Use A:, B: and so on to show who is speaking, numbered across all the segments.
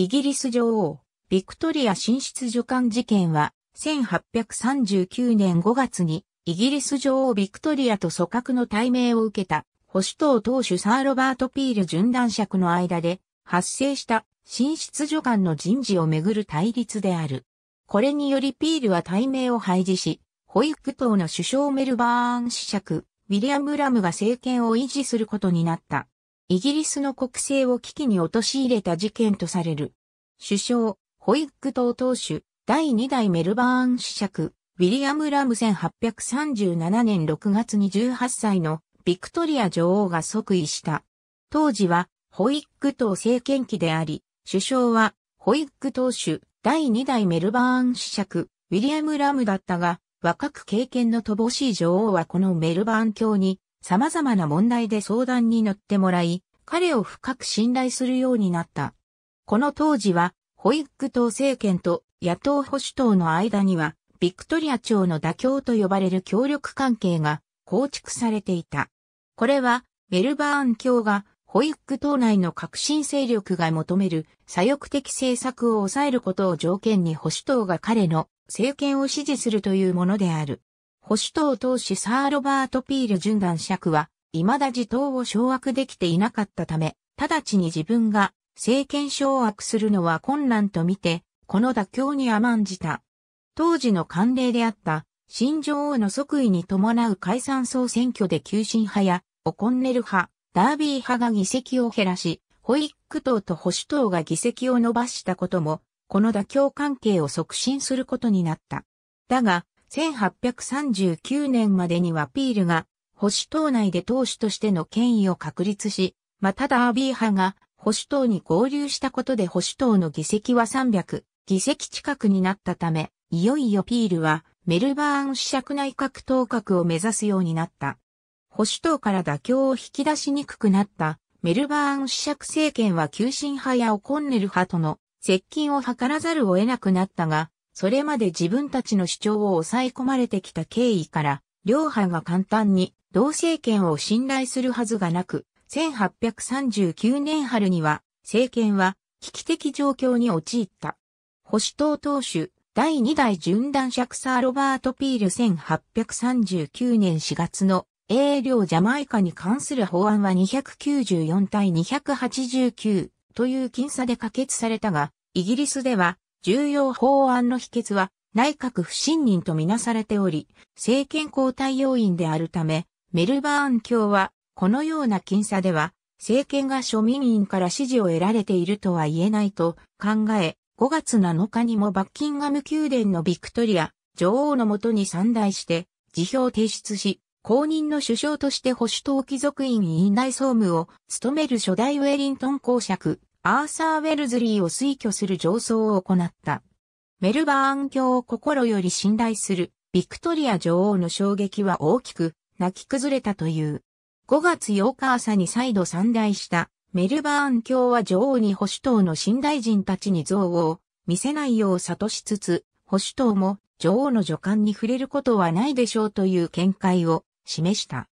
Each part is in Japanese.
A: イギリス女王、ビクトリア進出女官事件は、1839年5月に、イギリス女王ビクトリアと組閣の対名を受けた、保守党党首サー・ロバート・ピール順断爵の間で、発生した進出女官の人事をめぐる対立である。これによりピールは対名を廃止し、保育党の首相メルバーン子爵、ウィリアム・ラムが政権を維持することになった。イギリスの国政を危機に陥れた事件とされる。首相、ホイック党党首、第2代メルバーン主爵、ウィリアム・ラム1837年6月に18歳のビクトリア女王が即位した。当時は、ホイック党政権期であり、首相は、ホイック党首、第2代メルバーン主爵、ウィリアム・ラムだったが、若く経験の乏しい女王はこのメルバーン卿に、様々な問題で相談に乗ってもらい、彼を深く信頼するようになった。この当時は、ホイッグ党政権と野党保守党の間には、ビクトリア朝の妥協と呼ばれる協力関係が構築されていた。これは、メルバーン卿がホイッグ党内の革新勢力が求める左翼的政策を抑えることを条件に保守党が彼の政権を支持するというものである。保守党党首サー・ロバート・ピール準男爵は、未だ自党を掌握できていなかったため、直ちに自分が政権掌握するのは困難とみて、この妥協に甘んじた。当時の慣例であった、新女王の即位に伴う解散総選挙で急進派や、オコンネル派、ダービー派が議席を減らし、ホイック党と保守党が議席を伸ばしたことも、この妥協関係を促進することになった。だが、1839年までにはピールが、保守党内で党首としての権威を確立し、またダービー派が保守党に合流したことで保守党の議席は300議席近くになったため、いよいよピールはメルバーン試着内閣当閣を目指すようになった。保守党から妥協を引き出しにくくなったメルバーン試着政権は急進派やオコンネル派との接近を図らざるを得なくなったが、それまで自分たちの主張を抑え込まれてきた経緯から、両派が簡単に同政権を信頼するはずがなく、1839年春には、政権は危機的状況に陥った。保守党党首、第2代準断クサー・ロバート・ピール1839年4月の英領ジャマイカに関する法案は294対289という僅差で可決されたが、イギリスでは重要法案の否決は内閣不信任とみなされており、政権交代要因であるため、メルバーン卿はこのような僅差では、政権が庶民員から支持を得られているとは言えないと考え、5月7日にもバッキンガム宮殿のビクトリア、女王のもとに散大して、辞表提出し、公認の首相として保守党貴族院院内総務を務める初代ウェリントン公爵、アーサー・ウェルズリーを推挙する上層を行った。メルバーン教を心より信頼するビクトリア女王の衝撃は大きく泣き崩れたという。5月8日朝に再度参来したメルバーン教は女王に保守党の新大臣たちに憎悪を見せないよう諭しつつ、保守党も女王の助官に触れることはないでしょうという見解を示した。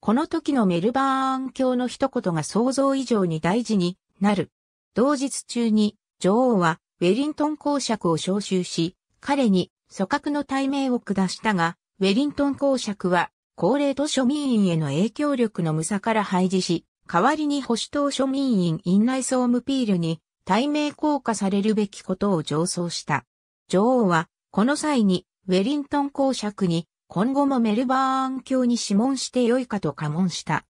A: この時のメルバーン教の一言が想像以上に大事になる。同日中に女王はウェリントン公爵を召集し、彼に組閣の対面を下したが、ウェリントン公爵は高齢と庶民員への影響力の無差から廃止し、代わりに保守党庶民員院内総務ピールに、対名降下されるべきことを上奏した。女王は、この際に、ウェリントン公爵に、今後もメルバーン教に諮問してよいかと過問した。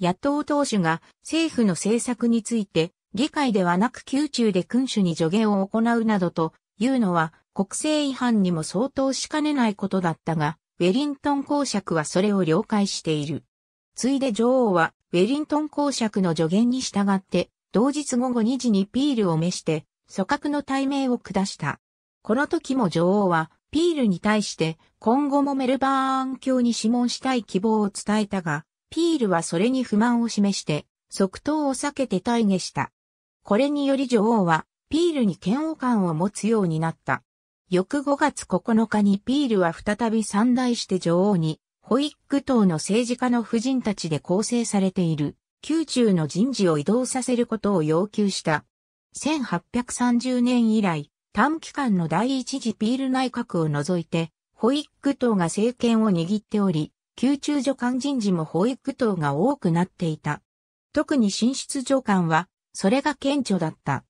A: 野党党首が政府の政策について、議会ではなく宮中で君主に助言を行うなどというのは、国政違反にも相当しかねないことだったが、ウェリントン公爵はそれを了解している。ついで女王は、ウェリントン公爵の助言に従って、同日午後2時にピールを召して、組閣の対面を下した。この時も女王は、ピールに対して、今後もメルバーン教に諮問したい希望を伝えたが、ピールはそれに不満を示して、即答を避けて退下した。これにより女王は、ピールに嫌悪感を持つようになった。翌5月9日にピールは再び三大して女王に、ホイック党の政治家の夫人たちで構成されている、宮中の人事を移動させることを要求した。1830年以来、短期間の第一次ピール内閣を除いて、ホイック党が政権を握っており、宮中助官人事もホイック党が多くなっていた。特に進出助官は、それが顕著だった。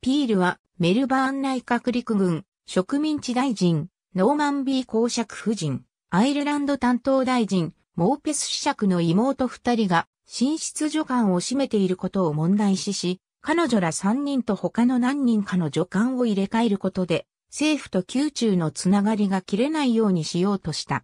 A: ピールはメルバーン内閣陸軍、植民地大臣、ノーマンビー公爵夫人、アイルランド担当大臣、モーペス子爵の妹二人が、寝室助官を占めていることを問題視し、彼女ら三人と他の何人かの助官を入れ替えることで、政府と宮中のつながりが切れないようにしようとした。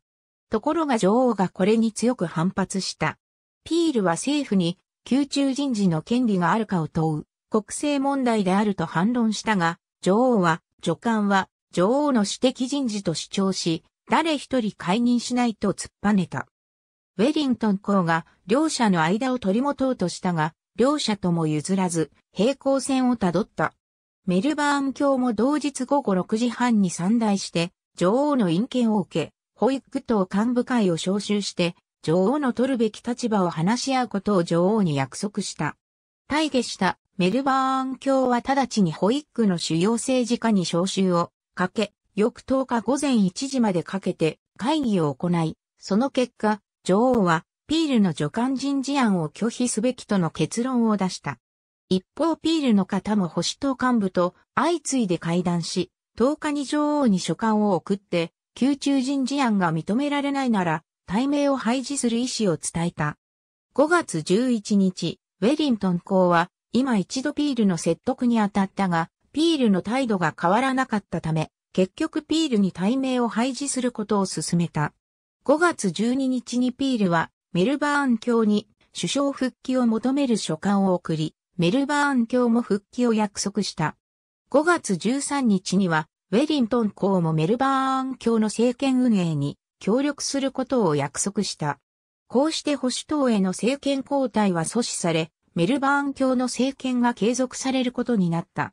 A: ところが女王がこれに強く反発した。ピールは政府に宮中人事の権利があるかを問う国政問題であると反論したが、女王は女官は女王の私的人事と主張し、誰一人解任しないと突っぱねた。ウェリントン公が両者の間を取り持とうとしたが、両者とも譲らず、平行線をたどった。メルバーン卿も同日午後6時半に散大して、女王の陰権を受け、保育等幹部会を招集して、女王の取るべき立場を話し合うことを女王に約束した。対下したメルバーン卿は直ちにホイックの主要政治家に招集をかけ、翌10日午前1時までかけて会議を行い、その結果、女王はピールの助官人事案を拒否すべきとの結論を出した。一方ピールの方も保守党幹部と相次いで会談し、10日に女王に書簡を送って、宮中人事案が認められないなら、対名を廃止する意思を伝えた。5月11日、ウェリントン公は今一度ピールの説得に当たったが、ピールの態度が変わらなかったため、結局ピールに対面を廃止することを進めた。5月12日にピールは、メルバーン卿に首相復帰を求める書簡を送り、メルバーン卿も復帰を約束した。5月13日には、ウェリントン公もメルバーン卿の政権運営に協力することを約束した。こうして保守党への政権交代は阻止され、メルバーン教の政権が継続されることになった。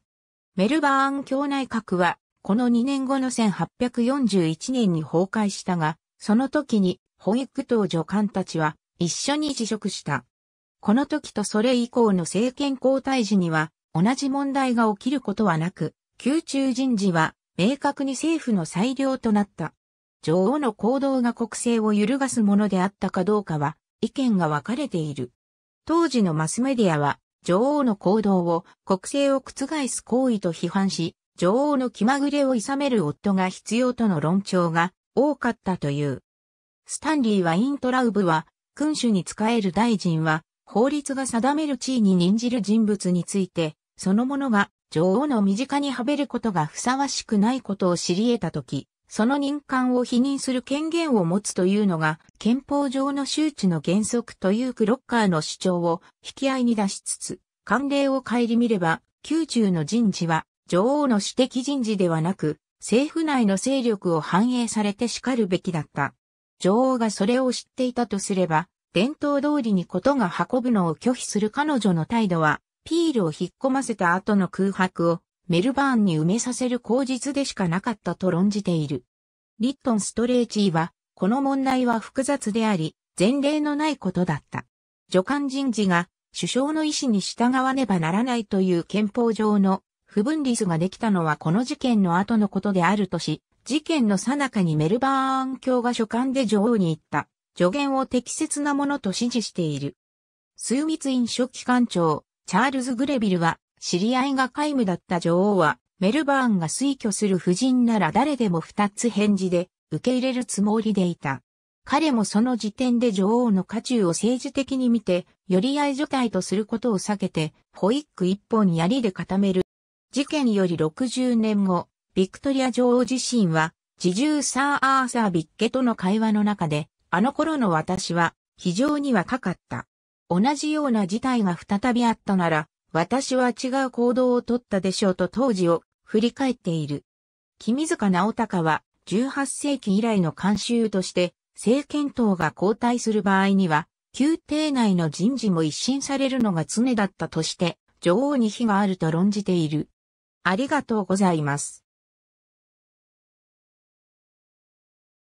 A: メルバーン教内閣は、この2年後の1841年に崩壊したが、その時に、ホイッ党助官たちは、一緒に辞職した。この時とそれ以降の政権交代時には、同じ問題が起きることはなく、宮中人事は明確に政府の裁量となった。女王の行動が国政を揺るがすものであったかどうかは意見が分かれている。当時のマスメディアは、女王の行動を国政を覆す行為と批判し、女王の気まぐれを諌める夫が必要との論調が多かったという。スタンリーはイントラウブは、君主に仕える大臣は、法律が定める地位に任じる人物について、そのものが女王の身近にはべることがふさわしくないことを知り得たとき、その任官を否認する権限を持つというのが、憲法上の周知の原則というクロッカーの主張を引き合いに出しつつ、慣例を顧みれば、宮中の人事は、女王の私的人事ではなく、政府内の勢力を反映されて叱るべきだった。女王がそれを知っていたとすれば、伝統通りにことが運ぶのを拒否する彼女の態度は、ピールを引っ込ませた後の空白をメルバーンに埋めさせる口実でしかなかったと論じている。リットン・ストレーチーは、この問題は複雑であり、前例のないことだった。助官人事が首相の意思に従わねばならないという憲法上の不分立ができたのはこの事件の後のことであるとし、事件の最中にメルバーン教が所管で女王に言った助言を適切なものと指示している。枢密院書記官長、チャールズ・グレビルは知り合いが皆無だった女王は、メルバーンが推挙する夫人なら誰でも二つ返事で受け入れるつもりでいた。彼もその時点で女王の家中を政治的に見て、より合い除隊とすることを避けて、ホイック一本槍で固める。事件より60年後、ビクトリア女王自身は、自重サー・アーサー・ビッケとの会話の中で、あの頃の私は、非常に若かった。同じような事態が再びあったなら、私は違う行動をとったでしょうと当時を振り返っている。君塚直隆は18世紀以来の慣習として政権党が交代する場合には宮廷内の人事も一新されるのが常だったとして女王に非があると論じている。ありがとうございます。